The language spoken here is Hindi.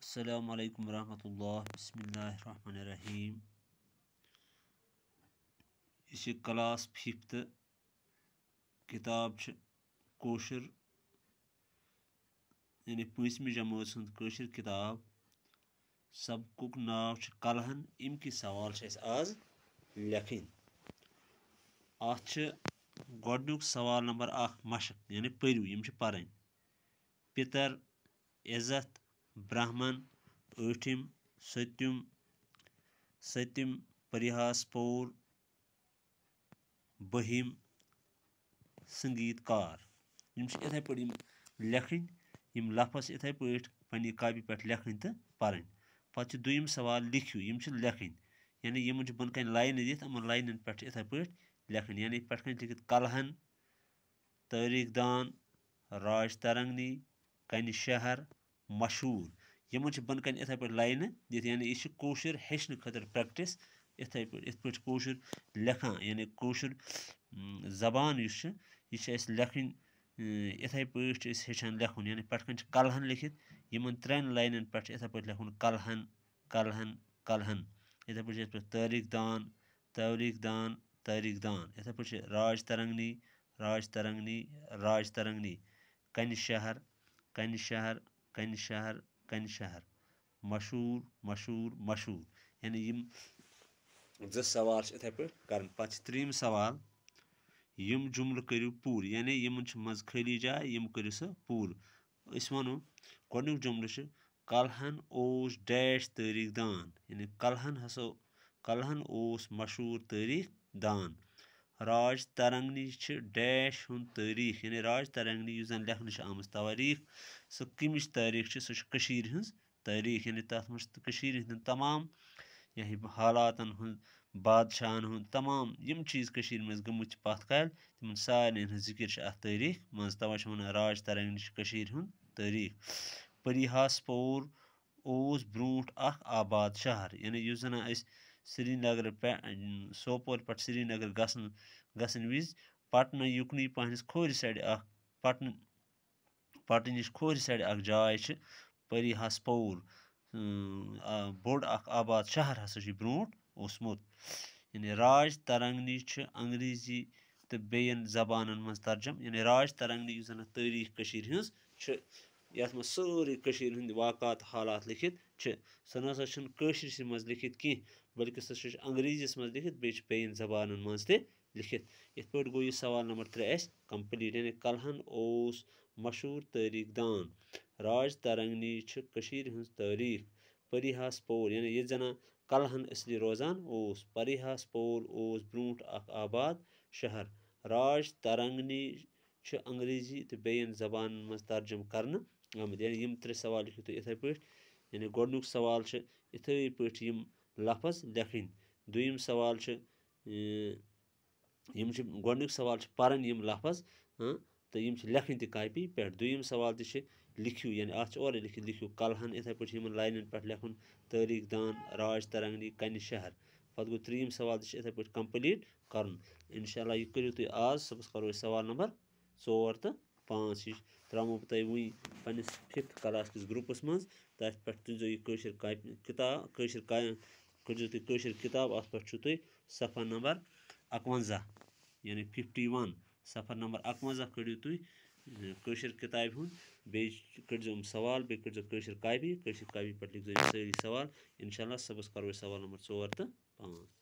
अस्सलाम वालेकुम रहमतुल्लाह बसमीम इसे क्लास फिफ्थ किताब कोशर यानी पंचमी जमात हंद कशर किताब सबकुक नाव कलहन इम की सवाल आज लेखन अत गोडनुक सवाल नंबर अख मशक यानी परू यम पढ़ पितर इज़्ज़त ब्राह्मण ऊठिम सत्युम सत्युम परिहासपोर बहिम संगीतकार इथे पे लखन यम लफज इथे पे पे कापि पे लखन तो पर्न पे दुम सवाल लिखू यम लखन यानी बन कहीं लाइन दिन लाइन पे इथे पे लखन यानी पे लिख कलहन तारीख दान राज तरंगनी कन शहर مشہوٗر یِمَن چھِ بۄنہٕ کَنہِ یِتھَے پٲٹھۍ لاینہٕ دِتھ یعنی یہِ چھِ کٲشُر ہیٚچھنہٕ خٲطرٕ پرٛٮ۪کٹِس یِتھَے پٲٹھۍ یِتھ پٲٹھۍ کٲشُر لیکھان یعنی کٲشُر زبان یُس چھِ یہِ چھِ اَسہِ لیکھٕنۍ یِتھَے پٲٹھۍ چھِ أسۍ ہیٚچھان لیکھُن یعنی پٮ۪ٹھ کَنہِ چھِ کَلہَن لیکھِتھ یِمَن ترٛٮ۪ن لاینَن پٮ۪ٹھ چھِ یِتھَے پٲٹھۍ لیکھُن کَلہَن کَلہَن کَلہَن یِتھَے پٲٹھۍ چھِ یِتھ پٲٹھۍ تٲریٖخ دان تٲریٖخ دان تٲریٖخ دان یِتھَے پٲٹھۍ چھِ راج ترنٛگنی راج ترنٛگنی راج ترنٛگنی کَنہِ شہر کَنہِ شہر कन शहर कन शहर मशहूर मशहूर मशहूर यानी यम जो सवाल इथे कर त्रीम सवाल यम जुमल करू पूर यानी यम मज खली जाए यम पूर वो गुक जुमल कलहन ओस डैश तारीख दान यानी कलहन हसो कलहन ओस मशहूर तारीख दान راج ترنگنی چھِ ڈیش ہُنٛد تٲریٖخ یعنی راج ترنگنی یُس زَن لیکھنہٕ چھِ آمٕژ تواریٖخ سُہ کٔمِچ تٲریٖخ چھِ سُہ چھِ کٔشیٖرِ ہٕنٛز تٲریٖخ یعنی تَتھ منٛز چھِ کٔشیٖرِ ہٕنٛدٮ۪ن تمام یعنی حالاتَن ہُنٛد بادشاہَن ہُنٛد تمام یِم چیٖز کٔشیٖرِ منٛز گٔمٕتۍ چھِ پَتھ کالہِ تِمَن سارنٕے ہٕنٛز ذِکِر چھِ اَتھ تٲریٖخ منٛز تَوَے چھِ وَنان راج ترنگنی چھِ کٔشیٖرِ ہُنٛد تٲریٖخ پٔری ہاس پوٗر اوس برٛونٛٹھ اَکھ آباد شہر یعنی یُس زَن أسۍ سرینگر سوپور پہ سرینگر گھن گھن وز پٹن یوکنی پہنس کھور سائڈ اَکھ پٹن پٹنہٕ نِش کھورِ سایڈٕ اَکھ جاے چھِ پٔری ہاس پوٗر بوٚڑ آباد شہر ہسا چھُ برٛونٛٹھ یعنی راج ترنگنی انگریزی تو بیان زبان من ترجم یعنی راج ترنگنی زن تاریخ ہز تٲریٖخ کٔشیٖرِ ہِنٛز چھِ واقعات حالات لکھت چھِ سۄ نہ سا چھِنہٕ کٲشرِسٕے منٛز لیکھِتھ کینٛہہ بٔلکہِ سۄ چھِ انٛگریٖزیَس منٛز لیکھِتھ بیٚیہِ چھِ بیٚیَن زبانَن منٛز تہِ لیکھِتھ یِتھ پٲٹھۍ گوٚو یہِ سوال نمبر ترٛےٚ اَسہِ کَمپٕلیٖٹ یعنی کَلہَن اوس مشہوٗر تٲریٖخ دان راج ترنٛگنی چھِ کٔشیٖرِ ہٕنٛز تٲریٖخ پٔریٖہاس پور یعنی ییٚتہِ زَنان کَلہَن اَصلی روزان اوس پٔریٖہاس پور اوس برٛونٛٹھ اَکھ آباد شہر راج ترنٛگنی چھِ انٛگریٖزی تہٕ بیٚیَن زبانَن منٛز ترجُمہٕ کَرنہٕ آمٕتۍ یعنی یِم ترٛےٚ سوال لیکھِو تُہۍ یِتھَے پٲٹھۍ یعنی گۄڈنیُک سوال چھُ یِتھٕے پٲٹھۍ یِم لفظ لیکھٕنۍ دوٚیِم سوال چھُ یِم چھِ گۄڈنیُک سوال چھُ پَرٕنۍ یِم لفظ تہٕ یِم چھِ لیکھٕنۍ تہِ کاپی پٮ۪ٹھ دوٚیِم سوال تہِ چھِ لیکھِو یعنی اَتھ چھِ اورَے لیکھِتھ لیکھِو کَلہَن یِتھَے پٲٹھۍ یِمَن لاینَن پٮ۪ٹھ لیکھُن تٲریٖخ دان راج ترنٛگنی کَنہِ شہر پَتہٕ گوٚو ترٛیٚیِم سوال تہِ چھِ یِتھَے پٲٹھۍ کَمپٕلیٖٹ کَرُن اِنشاء اللہ یہِ کٔرِو تُہۍ آز صُبحَس کَرو أسۍ سوال نمبر ژور تہٕ پانٛژھ ہِش ترٛاومو بہٕ تۄہہِ وٕنۍ پنٛنِس فِفتھ کَلاس کِس گرُپَس منٛز تَتھ پٮ۪ٹھ تُلۍزیو یہِ کٲشِر کاپہِ کِتاب کٲشِر کامہِ کٔرۍزیو تُہۍ کٲشِر کِتاب اَتھ پٮ۪ٹھ چھُو تُہۍ صفحہ نمبر اَکوَنٛزاہ یعنی فِفٹی وَن صفحہ نمبر اَکوَنٛزاہ کٔڑِو تُہۍ کٲشِر کِتابہِ ہُنٛد بیٚیہِ کٔرۍزیو یِم سوال بیٚیہِ کٔرۍزیو کٲشِر کاپی کٲشِر کاپی پٮ۪ٹھ لیکھزیو یِم سٲری سوال اِنشاء اللہ صُبحَس کَرو أسۍ سوال نمبر ژور تہٕ پانٛژھ